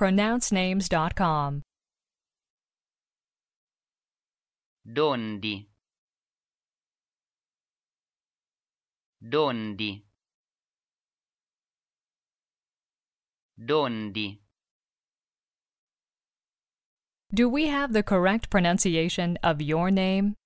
pronouncenames.com. Dondi Dondi Dondi Do we have the correct pronunciation of your name?